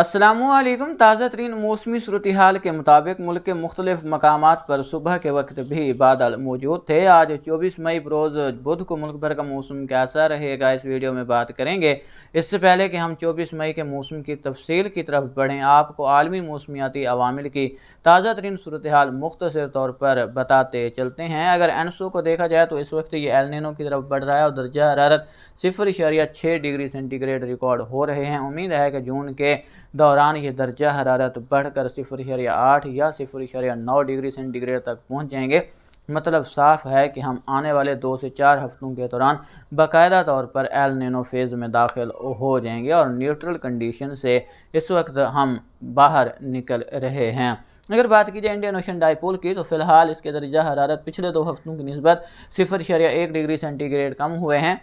असलकम ताज़ा तरीन मौसमी सूरत हाल के मुताबिक मुल्क के मुख्तलिफ मकाम पर सुबह के वक्त भी बादल मौजूद थे आज चौबीस मई बरोज़ बुध को मुल्क भर का मौसम कैसा रहेगा इस वीडियो में बात करेंगे इससे पहले कि हम चौबीस मई के मौसम की तफसील की तरफ बढ़ें आपको आलमी मौसमियाती अवामिल की ताज़ा तरीन सूरत हाल मुख्तर तौर पर बताते चलते हैं अगर एनसो को देखा जाए तो इस वक्त ये एलनो की तरफ बढ़ रहा है और दर्जा हरारत सिफर इशारिया छः डिग्री सेंटीग्रेड रिकॉर्ड हो रहे हैं उम्मीद है कि जून के दौरान ये दर्जा हरारत बढ़कर सिफर शरिया आठ या सिफर शरिया नौ डिग्री सेंटीग्रेड तक पहुँच जाएंगे मतलब साफ है कि हम आने वाले दो से चार हफ्तों के दौरान बाकायदा तौर पर एल नैनो फेज़ में दाखिल हो जाएंगे और न्यूट्रल कंडीशन से इस वक्त हम बाहर निकल रहे हैं अगर बात की जाए इंडियन ओशन डाइपोल की तो फ़िलहाल इसके दर्जा हरारत पिछले दो हफ्तों की नस्बत सिफर शरिया एक डिग्री सेंटीग्रेड कम हुए हैं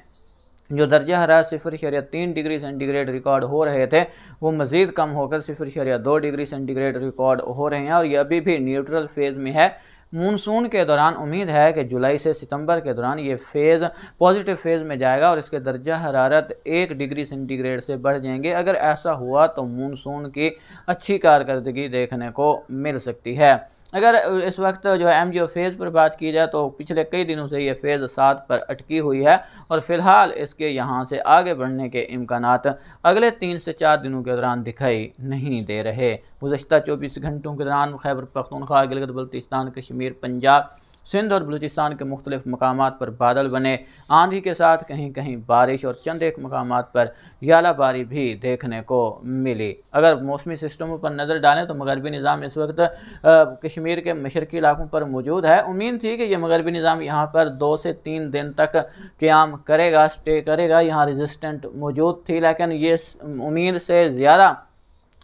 जो दर्जा हरा सिफर शरिया तीन डिग्री सेंटीग्रेड रिकॉर्ड हो रहे थे वो मज़ीद कम होकर सिफर शरिया दो डिग्री सेंटीग्रेड रिकॉर्ड हो रहे हैं और ये अभी भी न्यूट्रल फेज़ में है मानसून के दौरान उम्मीद है कि जुलाई से सितंबर के दौरान ये फेज़ पॉजिटिव फेज़ में जाएगा और इसके दर्जा हरारत एक डिग्री सेंटीग्रेड से बढ़ जाएंगे अगर ऐसा हुआ तो मानसून की अच्छी कारकर्दगी देखने को मिल सकती है अगर इस वक्त जो है एम फेज़ पर बात की जाए तो पिछले कई दिनों से ये फ़ेज़ सात पर अटकी हुई है और फ़िलहाल इसके यहाँ से आगे बढ़ने के इम्कान अगले तीन से चार दिनों के दौरान दिखाई नहीं दे रहे गुजशत चौबीस घंटों के दौरान खैबर पख्तूनख्वा गिलगत बल्तिस्तान कश्मीर पंजाब सिंध और बलूचिस्तान के मुख्तलिफ मकाम पर बादल बने आंधी के साथ कहीं कहीं बारिश और चंद एक मकाम पर याला बारी भी देखने को मिली अगर मौसमी सिस्टमों पर नज़र डालें तो मगरबी निज़ाम इस वक्त कश्मीर के मशरकी इलाकों पर मौजूद है उम्मीद थी कि यह मगरबी निज़ाम यहाँ पर दो से तीन दिन तक क्याम करेगा स्टे करेगा यहाँ रजिस्टेंट मौजूद थी लेकिन ये उम्मीद से ज़्यादा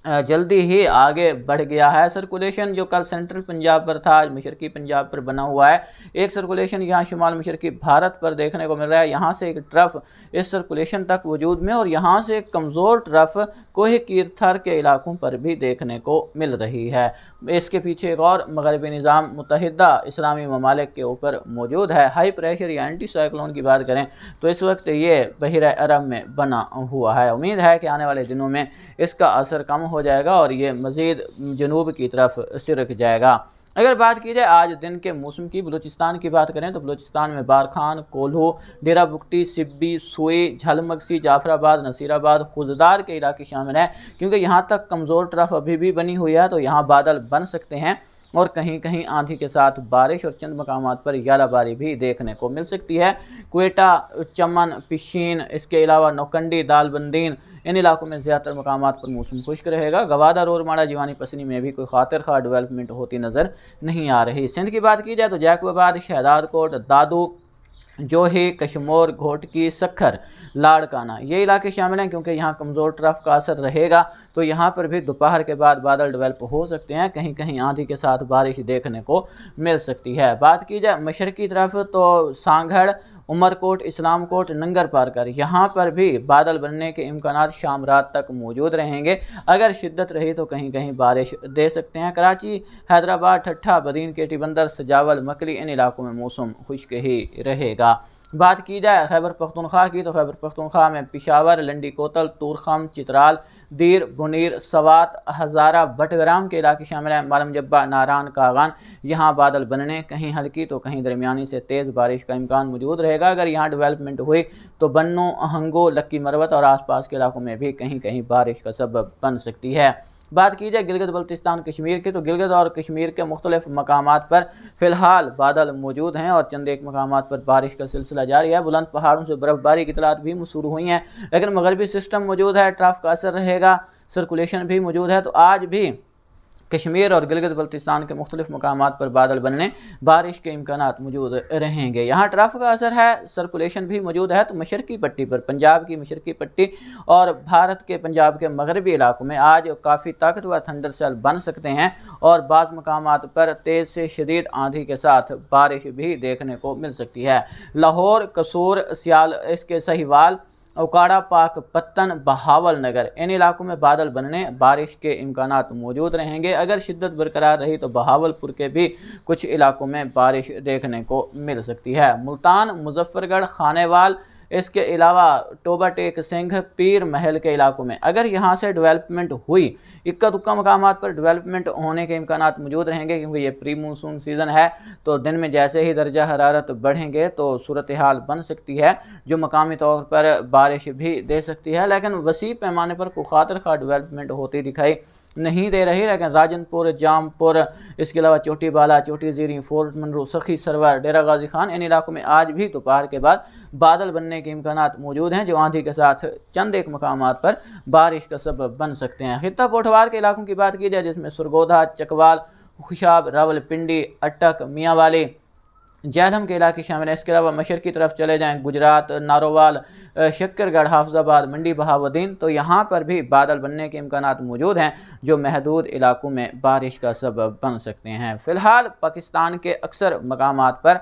जल्दी ही आगे बढ़ गया है सर्कुलेशन जो कल सेंट्रल पंजाब पर था आज मशरकी पंजाब पर बना हुआ है एक सर्कुलेशन यहाँ शुमाल मशरकी भारत पर देखने को मिल रहा है यहाँ से एक ट्रफ इस सर्कुलेशन तक वजूद में और यहाँ से एक कमज़ोर ट्रफ कोह कीर्थर के इलाकों पर भी देखने को मिल रही है इसके पीछे एक और मगरबी निज़ाम मुतहदा इस्लामी ममालिक के ऊपर मौजूद है हाई प्रेशर या एंटी साइक्लोन की बात करें तो इस वक्त ये बहर अरब में बना हुआ है उम्मीद है कि आने वाले दिनों में इसका असर कम हो जाएगा और ये मज़ीद जनूब की तरफ सिरक जाएगा अगर बात की जाए आज दिन के मौसम की बलूचिस्तान की बात करें तो बलूचिस्तान में बारखान कोल्हो डेरा बुकटी सिब्बी सोए झलमक्सी जाफराबाद नसीराबाद खुजदार के इलाके शामिल हैं क्योंकि यहाँ तक कमज़ोर ट्रफ अभी भी बनी हुई है तो यहाँ बादल बन सकते हैं और कहीं कहीं आंधी के साथ बारिश और चंद मकाम पर यालाबारी भी देखने को मिल सकती है कोयटा चमन पिशीन इसके अलावा नौकंडी दालबंदीन इन इलाकों में ज़्यादातर मकाम पर मौसम खुश्क रहेगा गवादा रोरमाड़ा जीवानी पसनी में भी कोई खातिर खा डेवलपमेंट होती नज़र नहीं आ रही सिंध की बात की जाए तो जैकबाबाद शहदादकोट दादू जोही कश्मोर घोटकी सखर लाड़काना ये इलाके शामिल हैं क्योंकि यहाँ कमज़ोर ट्रफ का असर रहेगा तो यहाँ पर भी दोपहर के बाद बादल डेवलप हो सकते हैं कहीं कहीं आंधी के साथ बारिश देखने को मिल सकती है बात की जाए मशरकी तरफ तो सांगड़ उमरकोट इस्लामकोट नंगर कर यहाँ पर भी बादल बनने के इम्कान शाम रात तक मौजूद रहेंगे अगर शिद्दत रही तो कहीं कहीं बारिश दे सकते हैं कराची हैदराबाद ठट्ठा बदीन केटी बंदर सजावल मकली इन इलाकों में मौसम खुश्क ही रहेगा बात की जाए खैबर पख्तनख्वा की तो खैबर पख्तनख्वा में पिशावर लंडी कोतल तूरखम चित्राल दीर बुनीर सवात हज़ारा बटग्राम के इलाके शामिल हैं मालम जब्बा नारान कागान यहाँ बादल बनने कहीं हल्की तो कहीं दरमियानी से तेज़ बारिश का इम्कान मौजूद रहेगा अगर यहाँ डेवलपमेंट हुई तो बन्नो अहंगो लक्की मरवत और आसपास के इलाकों में भी कहीं कहीं बारिश का सबब बन सकती है बात की जाए गिलगित बल्तिस्तान कश्मीर की तो गिलगित और कश्मीर के मुख्तलिफ मकाम पर फ़िलहाल बादल मौजूद हैं और चंद एक मकाम पर बारिश का सिलसिला जारी है बुलंद पहाड़ों से बर्फ़बारी की तलात भी शुरू हुई हैं लेकिन मगरबी सिस्टम मौजूद है ट्राफ का असर रहेगा सर्कुलेशन भी मौजूद है तो आज भी कश्मीर और गिलगित बल्तिस्तान के मुख्तलिफ मकाम पर बादल बनने बारिश के इम्कान मौजूद रहेंगे यहाँ ट्रफ का असर है सर्कुलेशन भी मौजूद है तो मशरकी पट्टी पर पंजाब की मशरकी पट्टी और भारत के पंजाब के मगरबी इलाकों में आज काफ़ी ताकतवर थंडर सेल बन सकते हैं और बाज़ मकाम पर तेज़ से शदीद आंधी के साथ बारिश भी देखने को मिल सकती है लाहौर कसूर सियाल इसके सहीवाल उकाड़ा पाक पत्तन बहावल नगर इन इलाकों में बादल बनने बारिश के इम्कान मौजूद रहेंगे अगर शिद्दत बरकरार रही तो बहावलपुर के भी कुछ इलाकों में बारिश देखने को मिल सकती है मुल्तान मुजफ्फरगढ़ खानेवाल इसके अलावा टोबा टेक सिंह पीर महल के इलाकों में अगर यहाँ से डेवलपमेंट हुई इक्का दुक्का मकाम पर डेवलपमेंट होने के इम्कान मौजूद रहेंगे क्योंकि ये प्री मानसून सीज़न है तो दिन में जैसे ही दर्जा हरारत बढ़ेंगे तो सूरत हाल बन सकती है जो मकामी तौर पर बारिश भी दे सकती है लेकिन वसी पैमाने पर कुखातर खा डेवलपमेंट होती दिखाई नहीं दे रही लेकिन राजनपुर जामपुर इसके अलावा चोटी बाला चोटी जीरी फोर्ट मनरू सखी सरवर डेरा गाजी खान इन इलाकों में आज भी दोपहर के बाद बादल बनने के इम्कान मौजूद हैं जो आंधी के साथ चंद एक मकाम पर बारिश का सबब बन सकते हैं खिता पोठवार के इलाकों की बात की जाए जिसमें सुरगोधा चकवाल खुशाब रावलपिंडी अटक मियाँ वाली जैलहम के इलाके शामिल हैं इसके अलावा मशर की तरफ चले जाएँ गुजरात नारोवाल शक्करगढ़ हाफजाबाद मंडी बहावुद्दीन तो यहाँ पर भी बादल बनने के इम्कान मौजूद हैं जो महदूद इलाकों में बारिश का सबब बन सकते हैं फ़िलहाल पाकिस्तान के अक्सर मकाम पर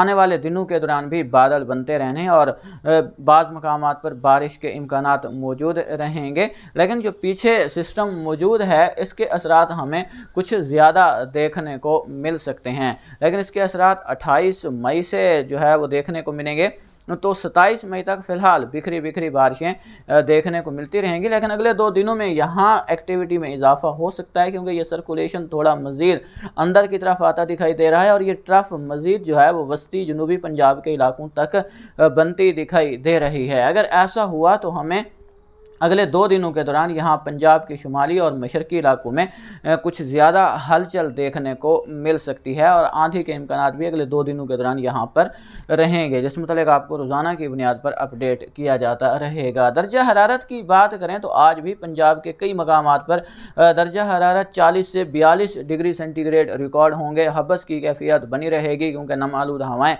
आने वाले दिनों के दौरान भी बादल बनते रहने और बाज़ मकाम पर बारिश के इम्कान मौजूद रहेंगे लेकिन जो पीछे सिस्टम मौजूद है इसके असरात हमें कुछ ज़्यादा देखने को मिल सकते हैं लेकिन इसके असरात 28 मई से जो है वो देखने को मिलेंगे तो 27 मई तक फिलहाल बिखरी बिखरी बारिशें देखने को मिलती रहेंगी लेकिन अगले दो दिनों में यहाँ एक्टिविटी में इजाफा हो सकता है क्योंकि ये सर्कुलेशन थोड़ा मज़ीद अंदर की तरफ आता दिखाई दे रहा है और ये ट्रफ मज़ीद जो है वो वस्ती जनूबी पंजाब के इलाकों तक बनती दिखाई दे रही है अगर ऐसा हुआ तो हमें अगले दो दिनों के दौरान यहाँ पंजाब के शुमाली और मशरकी इलाकों में कुछ ज़्यादा हलचल देखने को मिल सकती है और आंधी के इम्कान भी अगले दो दिनों के दौरान यहाँ पर रहेंगे जिस मतलब आपको रोज़ाना की बुनियाद पर अपडेट किया जाता रहेगा दर्जा हरारत की बात करें तो आज भी पंजाब के कई मकाम पर दर्जा हरारत चालीस से बयालीस डिग्री सेंटीग्रेड रिकॉर्ड होंगे हबस की कैफियत बनी रहेगी क्योंकि नम आलूद हवाएँ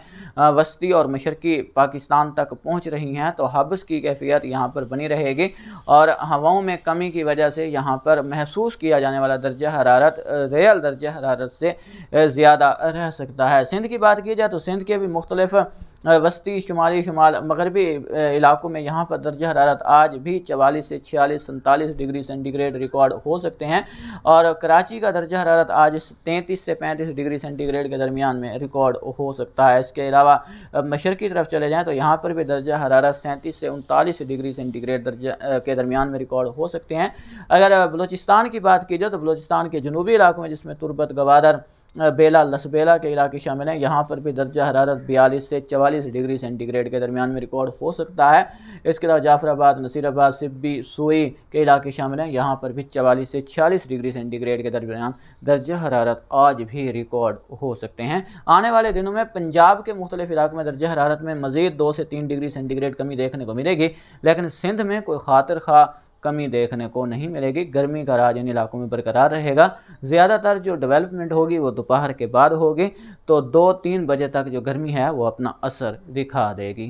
वस्ती और मशरकी पाकिस्तान तक पहुँच रही हैं तो हबस की कैफियत यहाँ पर बनी रहेगी और हवाओं में कमी की वजह से यहाँ पर महसूस किया जाने वाला दर्जा हरारत रियल दर्जा हरारत से ज़्यादा रह सकता है सिंध की बात की जाए तो सिंध के भी मुख्तलिफ़ वस्ती शुमाली शुमाल मगरबी इलाकों में यहाँ पर दर्ज हरारत आज भी चवालीस से छियालीस सैंतालीस डिग्री सेंटीग्रेड रिकॉर्ड हो सकते हैं और कराची का दर्ज हरारत आज तैंतीस से पैंतीस डिग्री सेंटीग्रेड के दरमियान में रिकॉर्ड हो सकता है इसके अलावा मशरकी तरफ चले जाएँ तो यहाँ पर भी दर्ज हरारत सैंतीस से उनतालीस डिग्री सेंटीग्रेड दर्ज के दरमियान में रिकॉर्ड हो सकते हैं अगर बलूचिस्तान की बात की जाए तो बलूचिस्तान के जनूबी इलाकों में जिसमें तुरबत गवादर बेला लसबेला के इलाके शामिल हैं यहाँ पर भी दर्जा हरारत बयालीस से चवालीस डिग्री सेंटीग्रेड के दरमियान में रिकॉर्ड हो सकता है इसके अलावा जाफराबाद नसीराबाद सिब्बी सोई के इलाके शामिल हैं यहाँ पर भी चवालीस से छियालीस डिग्री सेंटीग्रेड के दरमियान दर्जा हरारत आज भी रिकॉर्ड हो सकते हैं आने वाले दिनों में पंजाब के मुख्तलिफ इलाकों में दर्जा हरारत में मज़ीद दो से तीन डिग्री सेंटीग्रेड कमी देखने को मिलेगी लेकिन सिंध में कोई खातर खा कमी देखने को नहीं मिलेगी गर्मी का राज इन इलाकों में बरकरार रहेगा ज़्यादातर जो डेवलपमेंट होगी वो दोपहर के बाद होगी तो दो तीन बजे तक जो गर्मी है वो अपना असर दिखा देगी